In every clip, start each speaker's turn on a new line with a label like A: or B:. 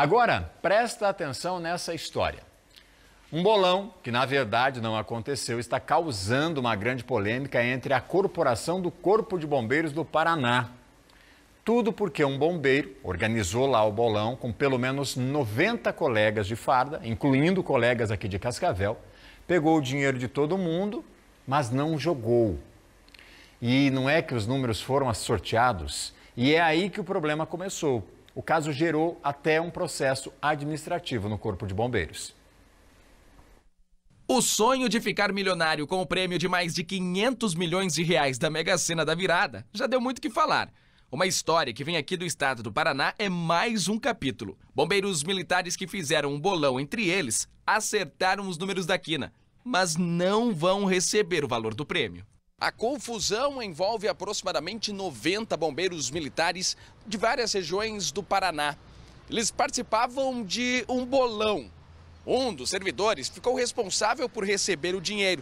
A: Agora, presta atenção nessa história. Um bolão, que na verdade não aconteceu, está causando uma grande polêmica entre a Corporação do Corpo de Bombeiros do Paraná. Tudo porque um bombeiro organizou lá o bolão com pelo menos 90 colegas de farda, incluindo colegas aqui de Cascavel, pegou o dinheiro de todo mundo, mas não jogou. E não é que os números foram sorteados, e é aí que o problema começou o caso gerou até um processo administrativo no Corpo de Bombeiros. O
B: sonho de ficar milionário com o prêmio de mais de 500 milhões de reais da Mega Sena da Virada já deu muito o que falar. Uma história que vem aqui do estado do Paraná é mais um capítulo. Bombeiros militares que fizeram um bolão entre eles acertaram os números da quina, mas não vão receber o valor do prêmio. A confusão envolve aproximadamente 90 bombeiros militares de várias regiões do Paraná. Eles participavam de um bolão. Um dos servidores ficou responsável por receber o dinheiro,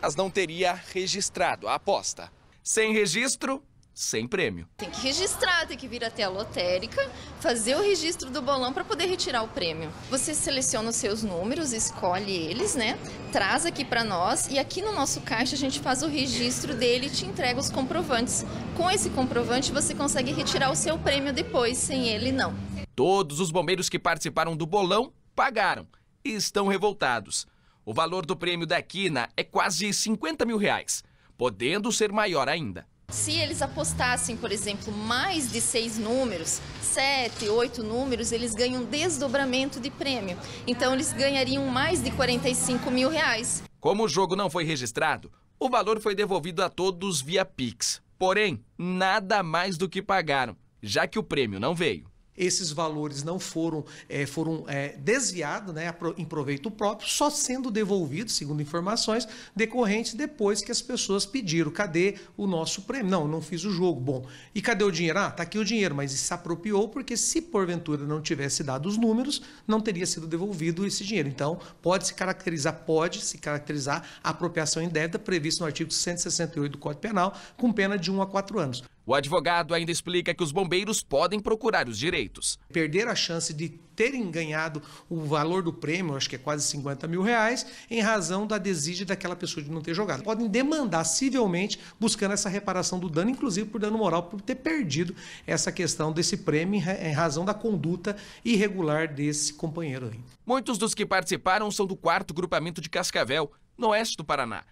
B: mas não teria registrado a aposta. Sem registro, sem prêmio.
C: Tem que registrar, tem que vir até a lotérica, fazer o registro do bolão para poder retirar o prêmio. Você seleciona os seus números, escolhe eles, né? Traz aqui para nós e aqui no nosso caixa a gente faz o registro dele e te entrega os comprovantes. Com esse comprovante você consegue retirar o seu prêmio depois, sem ele não.
B: Todos os bombeiros que participaram do bolão pagaram e estão revoltados. O valor do prêmio da Quina é quase 50 mil reais, podendo ser maior ainda.
C: Se eles apostassem, por exemplo, mais de seis números, sete, oito números, eles ganham desdobramento de prêmio. Então, eles ganhariam mais de 45 mil reais.
B: Como o jogo não foi registrado, o valor foi devolvido a todos via Pix. Porém, nada mais do que pagaram, já que o prêmio não veio esses valores não
D: foram, é, foram é, desviados né, em proveito próprio, só sendo devolvidos, segundo informações, decorrentes depois que as pessoas pediram: cadê o nosso prêmio? Não, não fiz o jogo. Bom, e cadê o dinheiro? Ah, tá aqui o dinheiro, mas se apropriou porque se porventura não tivesse dado os números, não teria sido devolvido esse dinheiro. Então, pode se caracterizar, pode se caracterizar a apropriação indevida prevista no artigo 168 do Código Penal, com pena de 1 a 4
B: anos. O advogado ainda explica que os bombeiros podem procurar os direitos.
D: Perder a chance de terem ganhado o valor do prêmio, acho que é quase 50 mil reais, em razão da desídia daquela pessoa de não ter jogado. Podem demandar civilmente, buscando essa reparação do dano, inclusive por dano moral, por ter perdido essa questão desse prêmio em razão da conduta irregular desse companheiro. Aí.
B: Muitos dos que participaram são do quarto grupamento de Cascavel, no oeste do Paraná.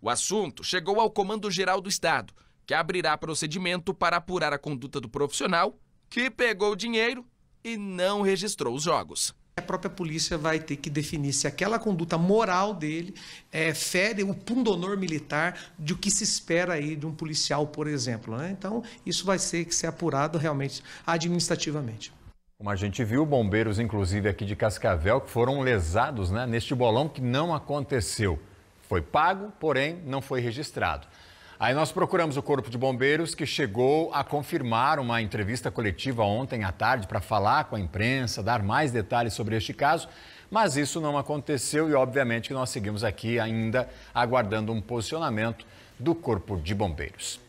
B: O assunto chegou ao Comando Geral do Estado que abrirá procedimento para apurar a conduta do profissional que pegou o dinheiro e não registrou os jogos.
D: A própria polícia vai ter que definir se aquela conduta moral dele é, fere o pundonor militar de o que se espera aí de um policial, por exemplo.
A: Né? Então, isso vai ser que ser apurado realmente administrativamente. Como a gente viu, bombeiros, inclusive aqui de Cascavel, que foram lesados né, neste bolão que não aconteceu. Foi pago, porém não foi registrado. Aí nós procuramos o Corpo de Bombeiros, que chegou a confirmar uma entrevista coletiva ontem à tarde para falar com a imprensa, dar mais detalhes sobre este caso, mas isso não aconteceu e, obviamente, nós seguimos aqui ainda aguardando um posicionamento do Corpo de Bombeiros.